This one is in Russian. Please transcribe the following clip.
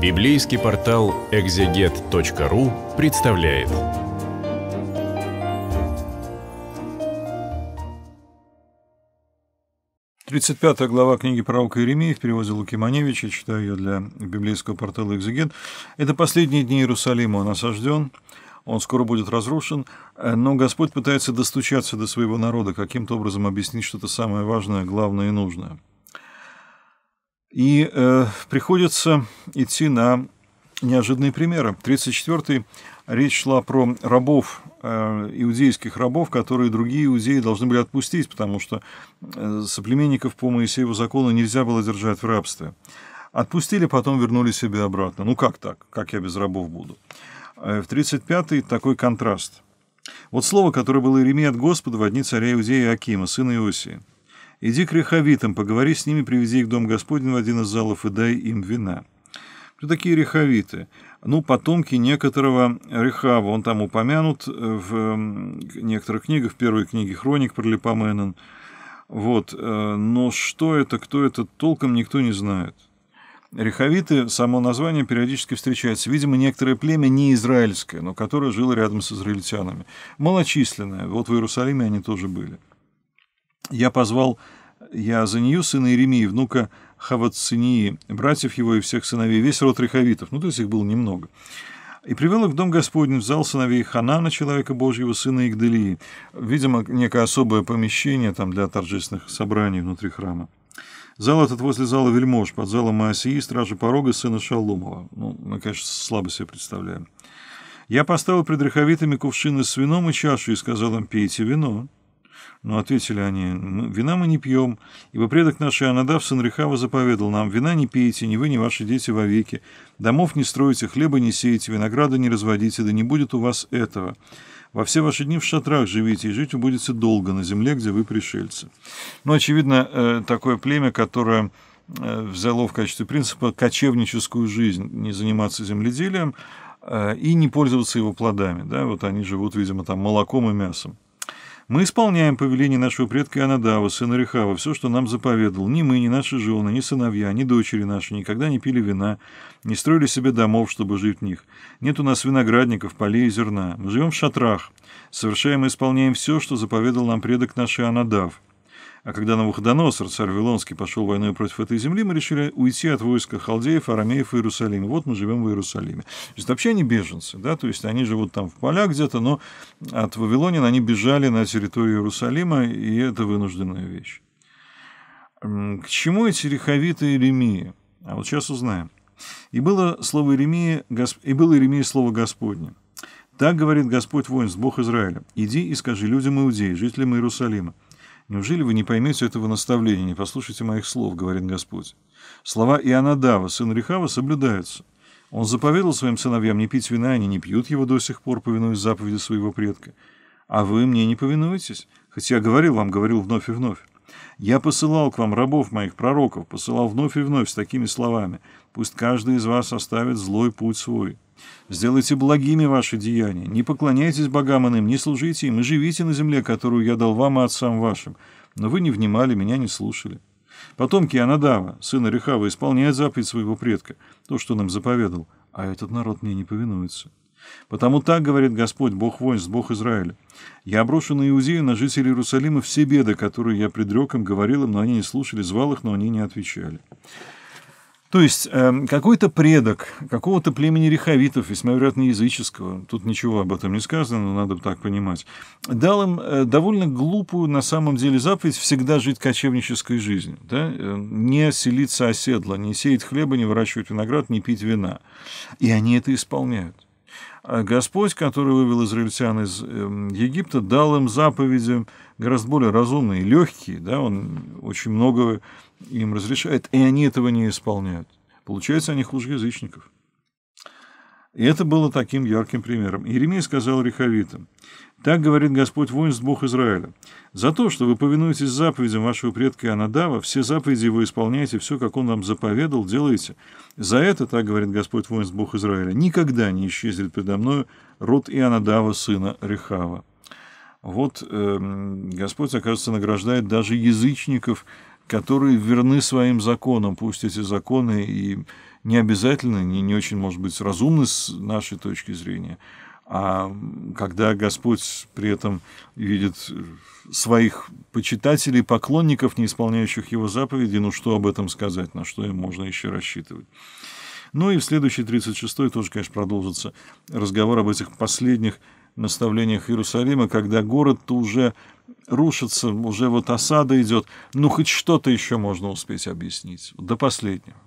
Библейский портал экзегет.ру представляет. Тридцать пятая глава книги пророка Иеремии в переводе Луки Маневича, читаю ее для библейского портала «Экзегет». Это последние дни Иерусалима, он осажден, он скоро будет разрушен, но Господь пытается достучаться до своего народа, каким-то образом объяснить что-то самое важное, главное и нужное – и э, приходится идти на неожиданные примеры. 34-й речь шла про рабов, э, иудейских рабов, которые другие иудеи должны были отпустить, потому что э, соплеменников по Моисееву закону нельзя было держать в рабстве. Отпустили, потом вернули себе обратно. Ну как так? Как я без рабов буду? Э, в 35-й такой контраст. Вот слово, которое было Иеремия от Господа в одни царя Иудея Акима, сына Иосии – Иди к рехавитам, поговори с ними, привези их в дом Господень в один из залов и дай им вина». Кто такие рехавиты? Ну, потомки некоторого Рехава. Он там упомянут э, в некоторых книгах, в первой книге «Хроник» про Липоменон. Вот. Э, но что это, кто это, толком никто не знает. Рехавиты, само название периодически встречается. Видимо, некоторое племя не израильское, но которое жило рядом с израильтянами. Малочисленное. Вот в Иерусалиме они тоже были. Я позвал я за нее сына Иеремии, внука Хавацинии, братьев его и всех сыновей, весь род рехавитов, ну, то есть их было немного. И привел их в дом Господень, в зал сыновей Ханана, человека Божьего, сына Игделии. Видимо, некое особое помещение там для торжественных собраний внутри храма. Зал этот возле зала Вельмож, под залом Моасии, стражи порога, сына Шалумова. Ну, мы, конечно, слабо себе представляем. Я поставил пред рехавитами кувшины с вином и чашу и сказал им, пейте вино. Но ответили они, «Ну, вина мы не пьем, ибо предок наш Анадав сын Рехава заповедал нам, вина не пейте, ни вы, ни ваши дети вовеки, домов не строите, хлеба не сеете, винограда не разводите, да не будет у вас этого. Во все ваши дни в шатрах живите, и жить вы будете долго на земле, где вы пришельцы. Ну, очевидно, э, такое племя, которое э, взяло в качестве принципа кочевническую жизнь, не заниматься земледелием э, и не пользоваться его плодами. Да? Вот они живут, видимо, там молоком и мясом. Мы исполняем повеление нашего предка Анадава, сына Рехава, все, что нам заповедал. Ни мы, ни наши жены, ни сыновья, ни дочери наши никогда не пили вина, не строили себе домов, чтобы жить в них. Нет у нас виноградников, полей и зерна. Мы живем в шатрах, совершаем и исполняем все, что заповедал нам предок наш Анадав. А когда Навуходоносор, царь Вавилонский, пошел войной против этой земли, мы решили уйти от войска халдеев, арамеев и Иерусалима. Вот мы живем в Иерусалиме. То есть вообще они беженцы, да, то есть они живут там в полях где-то, но от Вавилонина они бежали на территорию Иерусалима, и это вынужденная вещь. К чему эти реховиты Иеремии? А вот сейчас узнаем. И было слово Иеремии, и было Иеремии слово Господне. Так говорит Господь воинств, Бог Израиля. Иди и скажи людям Иудеи, жителям Иерусалима. Неужели вы не поймете этого наставления, не послушайте моих слов, говорит Господь? Слова Ионадава, сына Рихава, соблюдаются. Он заповедал своим сыновьям не пить вина, они не пьют его до сих пор, повинуясь заповеди своего предка. А вы мне не повинуетесь, хотя я говорил вам, говорил вновь и вновь. Я посылал к вам рабов моих пророков, посылал вновь и вновь с такими словами. Пусть каждый из вас оставит злой путь свой. Сделайте благими ваши деяния, не поклоняйтесь богам иным, не служите им и живите на земле, которую я дал вам и отцам вашим. Но вы не внимали, меня не слушали. Потомки Анадава, сына Рехава, исполняют заповедь своего предка, то, что нам заповедал, а этот народ мне не повинуется. Потому так говорит Господь, Бог воинств, Бог Израиля. Я брошу на Иудею, на жителей Иерусалима все беды, которые я предрек им, говорил им, но они не слушали, звал их, но они не отвечали. То есть эм, какой-то предок какого-то племени реховитов, весьма вероятно языческого, тут ничего об этом не сказано, но надо так понимать, дал им э, довольно глупую на самом деле заповедь всегда жить кочевнической жизнью, да? Э, не селиться оседло, не сеять хлеба, не выращивать виноград, не пить вина. И они это исполняют. А Господь, который вывел израильтян из эм, Египта, дал им заповеди гораздо более разумные, легкие, да, он очень много им разрешает, и они этого не исполняют. Получается, они хуже язычников. И это было таким ярким примером. Иеремия сказал Риховитам, «Так говорит Господь воинств Бог Израиля. За то, что вы повинуетесь заповедям вашего предка Анадава, все заповеди вы исполняете, все, как он вам заповедал, делаете. За это, так говорит Господь воинств Бог Израиля, никогда не исчезнет предо мною род Иоаннадава, сына Рехава». Вот э, Господь, оказывается, награждает даже язычников – которые верны своим законам, пусть эти законы и не обязательно, не, не очень, может быть, разумны с нашей точки зрения, а когда Господь при этом видит своих почитателей, поклонников, не исполняющих Его заповеди, ну что об этом сказать, на что им можно еще рассчитывать. Ну и в следующий 36-й тоже, конечно, продолжится разговор об этих последних наставлениях Иерусалима, когда город-то уже рушится, уже вот осада идет. Ну, хоть что-то еще можно успеть объяснить. До последнего.